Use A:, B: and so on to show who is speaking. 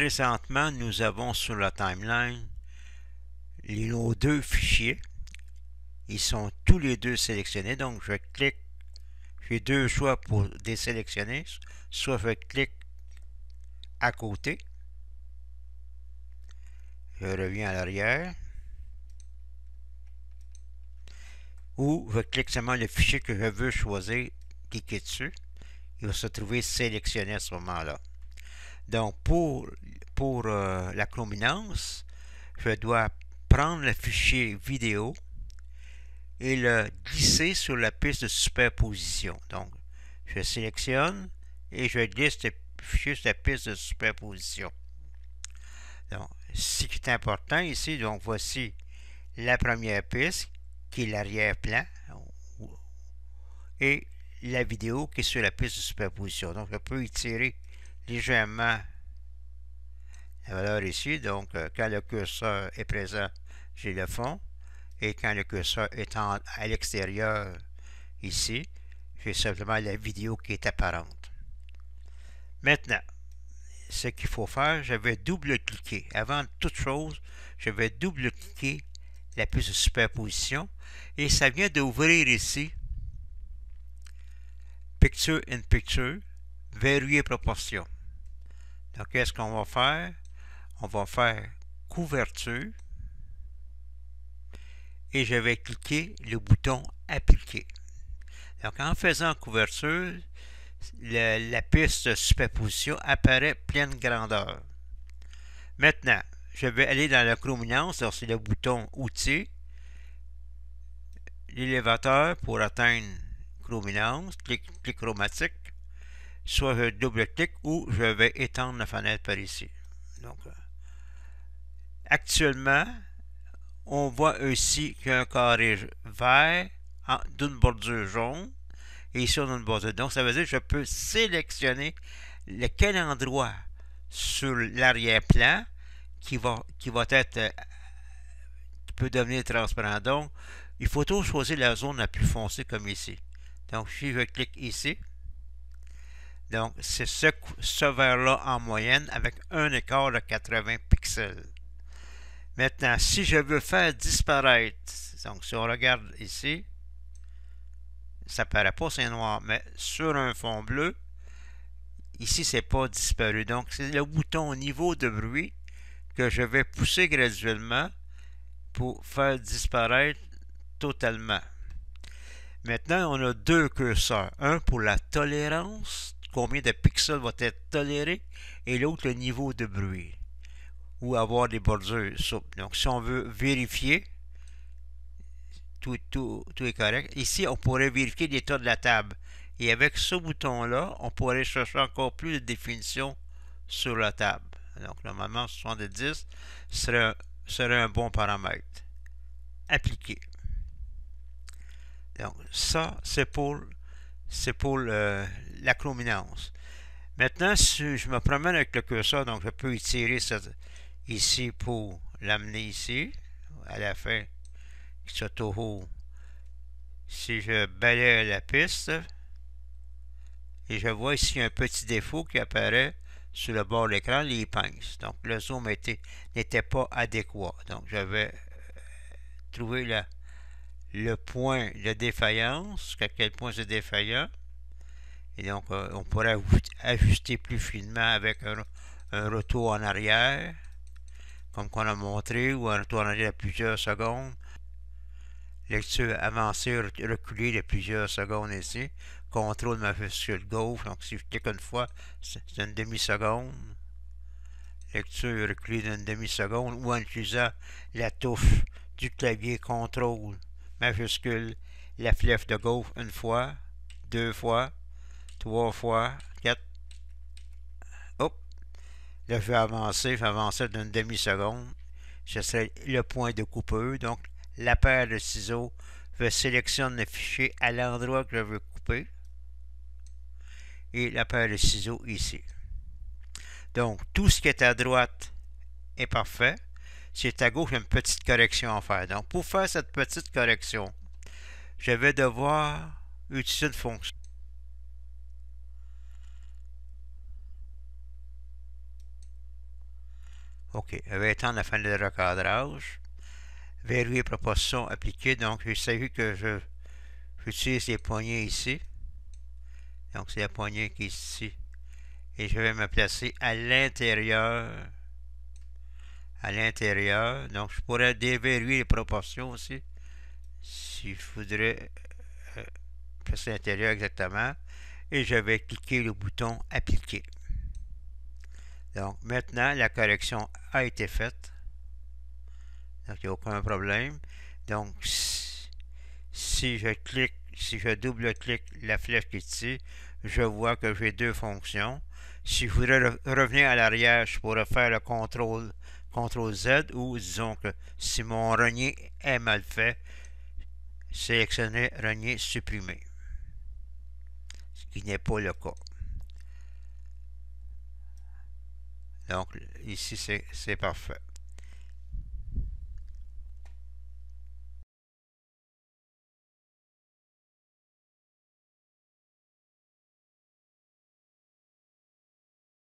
A: présentement, nous avons sur la timeline nos deux fichiers. Ils sont tous les deux sélectionnés. Donc, je clique. J'ai deux choix pour désélectionner. Soit je clique à côté. Je reviens à l'arrière. Ou je clique seulement le fichier que je veux choisir, Cliquez dessus. Il va se trouver sélectionné à ce moment-là. Donc, pour, pour euh, la combinance, je dois prendre le fichier vidéo et le glisser sur la piste de superposition. Donc, je sélectionne et je glisse le sur la piste de superposition. Donc, ce qui est important ici, donc voici la première piste qui est l'arrière-plan et la vidéo qui est sur la piste de superposition. Donc, je peux y tirer légèrement la valeur ici. Donc, euh, quand le curseur est présent, j'ai le fond. Et quand le curseur est à l'extérieur, ici, j'ai simplement la vidéo qui est apparente. Maintenant, ce qu'il faut faire, je vais double-cliquer. Avant toute chose, je vais double-cliquer la puce de superposition. Et ça vient d'ouvrir ici Picture in Picture, verrouiller proportion. Donc, qu'est-ce qu'on va faire? On va faire couverture et je vais cliquer le bouton appliquer. Donc, en faisant couverture, la piste superposition apparaît pleine grandeur. Maintenant, je vais aller dans la chrominance, c'est le bouton outils, l'élévateur pour atteindre chrominance, clic chromatique soit je double clic ou je vais étendre la fenêtre par ici. Donc, euh, actuellement, on voit aussi qu'il y a un carré vert d'une bordure jaune et ici on a une bordure. Donc, ça veut dire que je peux sélectionner lequel endroit sur l'arrière-plan qui qui va être euh, qui peut devenir transparent. Donc, il faut toujours choisir la zone la plus foncée comme ici. Donc, si je clique ici, donc, c'est ce, ce verre-là en moyenne avec un écart de 80 pixels. Maintenant, si je veux faire disparaître, donc si on regarde ici, ça paraît pas, c'est noir, mais sur un fond bleu, ici, ce n'est pas disparu. Donc, c'est le bouton niveau de bruit que je vais pousser graduellement pour faire disparaître totalement. Maintenant, on a deux curseurs. Un pour la tolérance combien de pixels va être toléré, et l'autre le niveau de bruit, ou avoir des bordures souples. Donc si on veut vérifier, tout, tout, est correct. Ici, on pourrait vérifier l'état de la table. Et avec ce bouton-là, on pourrait chercher encore plus de définition sur la table. Donc, normalement, 70 serait, serait un bon paramètre. Appliquer. Donc, ça, c'est pour c'est pour la chrominance. Maintenant, si je me promène avec le curseur, donc je peux étirer ici pour l'amener ici, à la fin, ce haut Si je balaye la piste, et je vois ici un petit défaut qui apparaît sur le bord de l'écran, les pinces. Donc, le zoom n'était pas adéquat. Donc, je vais euh, trouver la le point de défaillance, à quel point c'est défaillant. Et donc, euh, on pourrait ajuster plus finement avec un, retour en arrière, comme qu'on a montré, ou un retour en arrière de plusieurs secondes. Lecture avancée, reculée de plusieurs secondes ici. Contrôle ma fuscule gauche, donc si je clique une fois, c'est une demi-seconde. Lecture reculée d'une demi-seconde, ou en utilisant la touche du clavier contrôle majuscule la flèche de gauche une fois, deux fois, trois fois, quatre. hop Là, je vais avancer, je vais avancer d'une demi-seconde. Ce serait le point de coupeur. Donc, la paire de ciseaux, je sélectionne le fichier à l'endroit que je veux couper. Et la paire de ciseaux ici. Donc, tout ce qui est à droite est parfait c'est à gauche, j'ai une petite correction à faire. Donc, pour faire cette petite correction, je vais devoir utiliser une fonction. OK, je vais étendre la fin de recadrage. Verrouiller proportion appliquées. Donc, j'ai sais que je j'utilise les poignées ici. Donc, c'est la poignée qui est ici. Et je vais me placer à l'intérieur à l'intérieur. Donc, je pourrais déverrouiller les proportions aussi, si je voudrais. Euh, c'est l'intérieur exactement. Et je vais cliquer le bouton « Appliquer ». Donc, maintenant, la correction a été faite. Donc, il n'y a aucun problème. Donc, si je clique, si je double-clique la flèche qui est ici, je vois que j'ai deux fonctions. Si je voudrais revenir à l'arrière, je pourrais faire le contrôle CTRL Z ou disons que si mon renier est mal fait, sélectionnez renier supprimé. Ce qui n'est pas le cas. Donc ici c'est parfait.